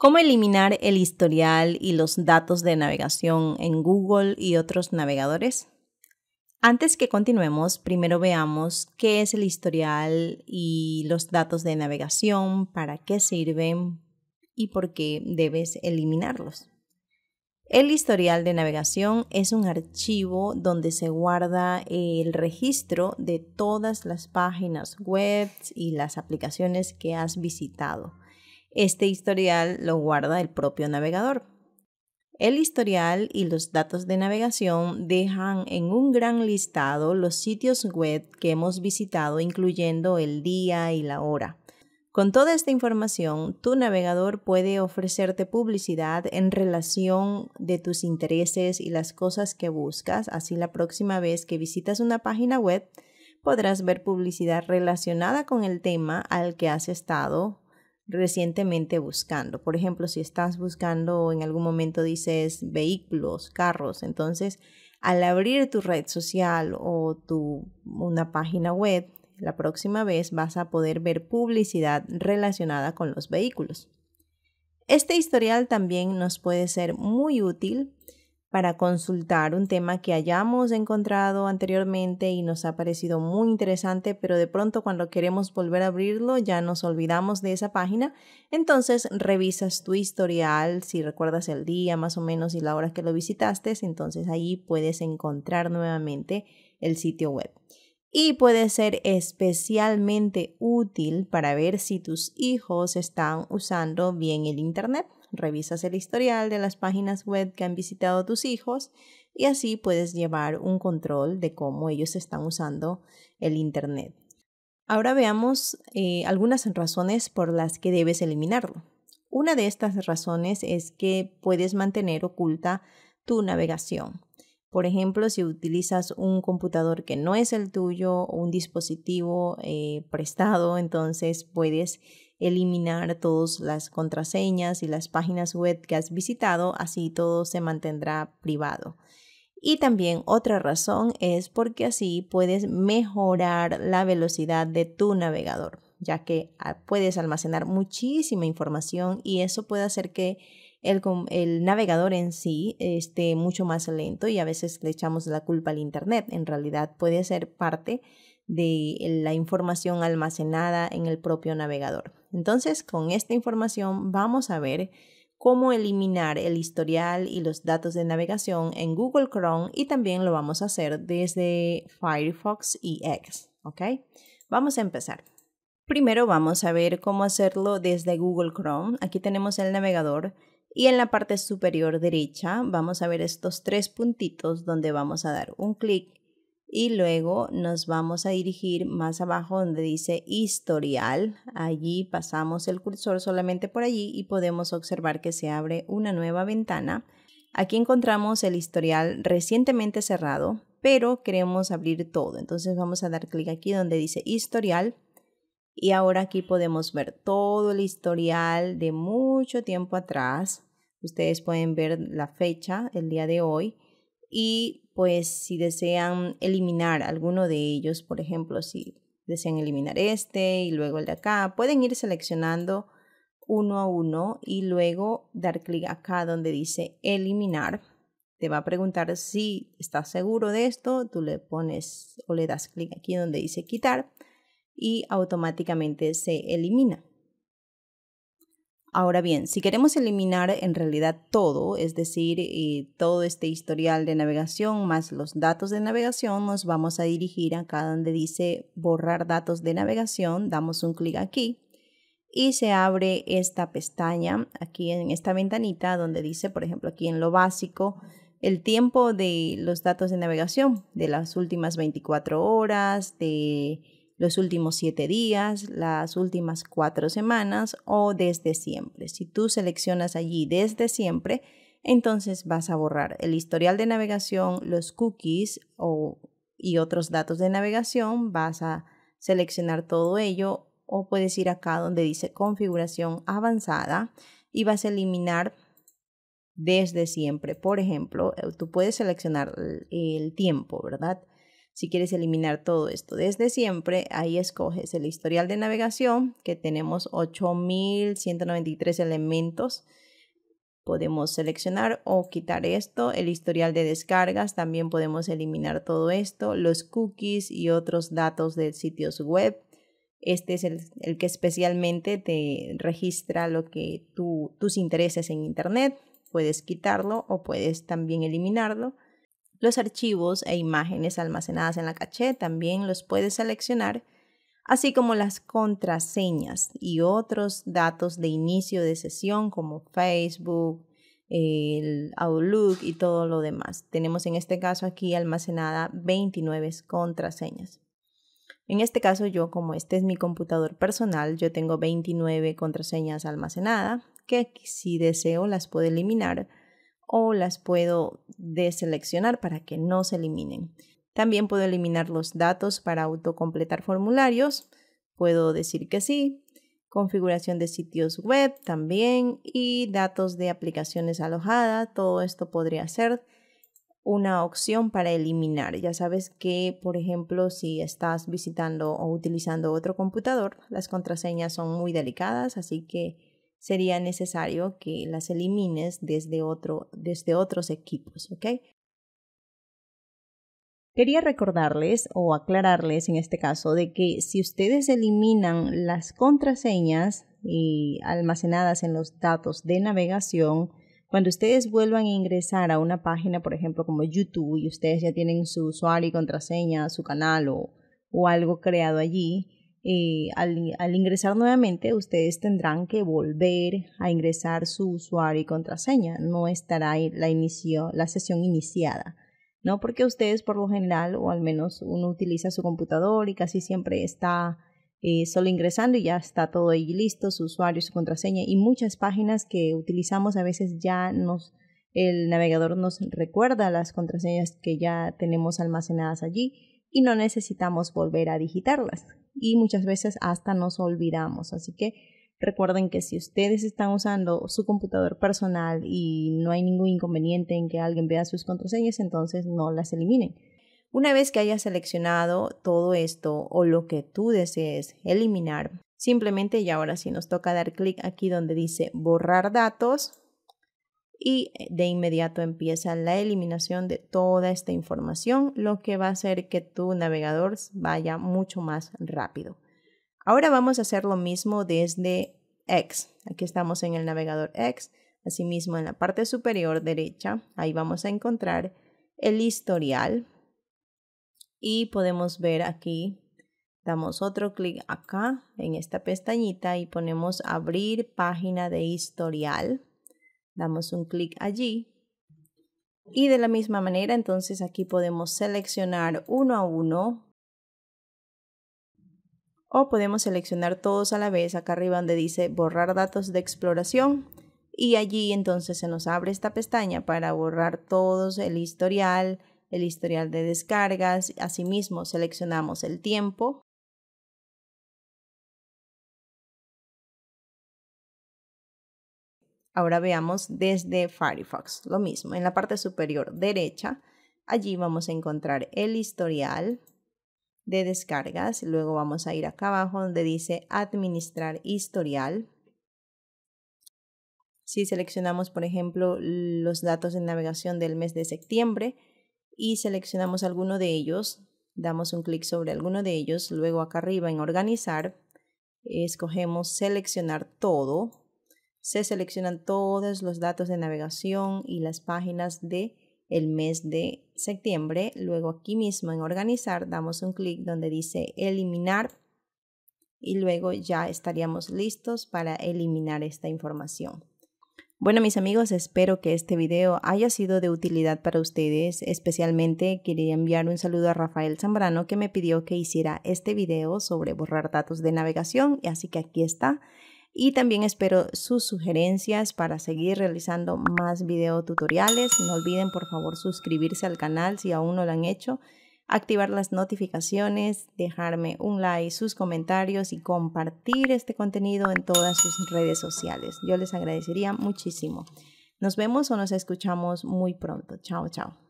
cómo eliminar el historial y los datos de navegación en Google y otros navegadores. Antes que continuemos, primero veamos qué es el historial y los datos de navegación, para qué sirven y por qué debes eliminarlos. El historial de navegación es un archivo donde se guarda el registro de todas las páginas web y las aplicaciones que has visitado. Este historial lo guarda el propio navegador. El historial y los datos de navegación dejan en un gran listado los sitios web que hemos visitado, incluyendo el día y la hora. Con toda esta información, tu navegador puede ofrecerte publicidad en relación de tus intereses y las cosas que buscas, así la próxima vez que visitas una página web podrás ver publicidad relacionada con el tema al que has estado recientemente buscando. Por ejemplo, si estás buscando en algún momento dices vehículos, carros, entonces al abrir tu red social o tu una página web, la próxima vez vas a poder ver publicidad relacionada con los vehículos. Este historial también nos puede ser muy útil para consultar un tema que hayamos encontrado anteriormente y nos ha parecido muy interesante, pero de pronto cuando queremos volver a abrirlo ya nos olvidamos de esa página. Entonces revisas tu historial, si recuerdas el día más o menos y la hora que lo visitaste, entonces ahí puedes encontrar nuevamente el sitio web. Y puede ser especialmente útil para ver si tus hijos están usando bien el Internet revisas el historial de las páginas web que han visitado tus hijos y así puedes llevar un control de cómo ellos están usando el Internet. Ahora veamos eh, algunas razones por las que debes eliminarlo. Una de estas razones es que puedes mantener oculta tu navegación. Por ejemplo, si utilizas un computador que no es el tuyo o un dispositivo eh, prestado, entonces puedes eliminar todas las contraseñas y las páginas web que has visitado, así todo se mantendrá privado. Y también otra razón es porque así puedes mejorar la velocidad de tu navegador, ya que ah, puedes almacenar muchísima información y eso puede hacer que el, navegador en sí esté mucho más lento y a veces le echamos la culpa al Internet. En realidad puede ser parte de la información almacenada en el propio navegador. Entonces, con esta información vamos a ver cómo eliminar el historial y los datos de navegación en Google Chrome y también lo vamos a hacer desde Firefox y X. ¿Ok? Vamos a empezar. Primero vamos a ver cómo hacerlo desde Google Chrome. Aquí tenemos el navegador y en la parte superior derecha vamos a ver estos tres puntitos donde vamos a dar un clic y luego nos vamos a dirigir más abajo donde dice historial. Allí pasamos el cursor solamente por allí y podemos observar que se abre una nueva ventana. Aquí encontramos el historial recientemente cerrado, pero queremos abrir todo. Entonces vamos a dar clic aquí donde dice historial y ahora aquí podemos ver todo el historial de mucho tiempo atrás. Ustedes pueden ver la fecha, el día de hoy y pues si desean eliminar alguno de ellos, por ejemplo, si desean eliminar este y luego el de acá, pueden ir seleccionando uno a uno y luego dar clic acá donde dice eliminar. Te va a preguntar si estás seguro de esto, tú le pones o le das clic aquí donde dice quitar y automáticamente se elimina. Ahora bien, si queremos eliminar en realidad todo, es decir, eh, todo este historial de navegación más los datos de navegación, nos vamos a dirigir acá donde dice borrar datos de navegación, damos un clic aquí y se abre esta pestaña aquí en esta ventanita donde dice, por ejemplo, aquí en lo básico, el tiempo de los datos de navegación de las últimas 24 horas, de los últimos siete días, las últimas cuatro semanas o desde siempre. Si tú seleccionas allí desde siempre, entonces vas a borrar el historial de navegación, los cookies y otros datos de navegación, vas a seleccionar todo ello o puedes ir acá donde dice configuración avanzada y vas a eliminar desde siempre. Por ejemplo, eh, tú puedes seleccionar el tiempo, ¿verdad? Si quieres eliminar todo esto desde siempre, ahí escoges el historial de navegación, que tenemos 8193 elementos. Podemos seleccionar o quitar esto. El historial de descargas, también podemos eliminar todo esto. Los cookies y otros datos de sitios web. Este es el, que especialmente te registra lo que tus intereses en Internet. Puedes quitarlo o puedes también eliminarlo los archivos e imágenes almacenadas en la caché también los puedes seleccionar, así como las contraseñas y otros datos de inicio de sesión como Facebook, Outlook y todo lo demás. Tenemos en este caso aquí almacenada 29 contraseñas. En este caso yo, como este es mi computador personal, yo tengo 29 contraseñas almacenadas que si deseo las puedo eliminar o las puedo deseleccionar para que no se eliminen. También puedo eliminar los datos para autocompletar formularios. Puedo decir que sí. Configuración de sitios web también y datos de aplicaciones alojadas. Todo esto podría ser una opción para eliminar. Ya sabes que, por ejemplo, si estás visitando o utilizando otro computador, las contraseñas son muy delicadas, así que sería necesario que las elimines desde, otro, desde otros equipos, ¿ok? Quería recordarles o aclararles en este caso de que si ustedes eliminan las contraseñas y almacenadas en los datos de navegación, cuando ustedes vuelvan a ingresar a una página, por ejemplo, como YouTube, y ustedes ya tienen su usuario y contraseña, su canal o algo creado allí, eh, al, ingresar nuevamente ustedes tendrán que volver a ingresar su usuario y contraseña. No estará la, la sesión iniciada. ¿no? Porque ustedes por lo general, o al menos uno utiliza su computador y casi siempre está eh, solo ingresando y ya está todo ahí listo, su usuario, y su contraseña y muchas páginas que utilizamos a veces ya nos, el navegador nos recuerda las contraseñas que ya tenemos almacenadas allí y no necesitamos volver a digitarlas. Y muchas veces hasta nos olvidamos. Así que Recuerden que si ustedes están usando su computador personal y no hay ningún inconveniente en que alguien vea sus contraseñas, entonces no las eliminen. Una vez que hayas seleccionado todo esto o lo que tú desees eliminar, simplemente y ahora sí nos toca dar clic aquí donde dice borrar datos y eh, de inmediato empieza la eliminación de toda esta información, lo que va a hacer que tu navegador vaya mucho más rápido. Ahora vamos a hacer lo mismo desde X. Aquí estamos en el navegador X. Asimismo, en la parte superior derecha, ahí vamos a encontrar el historial. Y podemos ver aquí, damos otro clic acá en esta pestañita y ponemos abrir página de historial Damos un clic allí. Y de la misma manera, entonces aquí podemos seleccionar uno a uno o podemos seleccionar todos a la vez acá arriba donde dice borrar datos de exploración y allí entonces se nos abre esta pestaña para borrar todos el historial, el historial de descargas, asimismo seleccionamos el tiempo Ahora veamos desde Firefox. Lo mismo, en la parte superior derecha, allí vamos a encontrar el historial de descargas. Luego vamos a ir acá abajo donde dice administrar historial. Si seleccionamos, por ejemplo, los datos de navegación del mes de septiembre y seleccionamos alguno de ellos, damos un clic sobre alguno de ellos, luego acá arriba en organizar, escogemos seleccionar todo se seleccionan todos los datos de navegación y las páginas de el mes de septiembre. Luego aquí mismo en organizar damos un clic donde dice eliminar y luego ya estaríamos listos para eliminar esta información. Bueno mis amigos, espero que este video haya sido de utilidad para ustedes. Especialmente quería enviar un saludo a Rafael Zambrano que me pidió que hiciera este video sobre borrar datos de navegación. Así que aquí está y también espero sus sugerencias para seguir realizando más video tutoriales. No olviden por favor suscribirse al canal si aún no lo han hecho, activar las notificaciones, dejarme un like, sus comentarios y compartir este contenido en todas sus redes sociales. Yo les agradecería muchísimo. Nos vemos o nos escuchamos muy pronto. Chao, chao.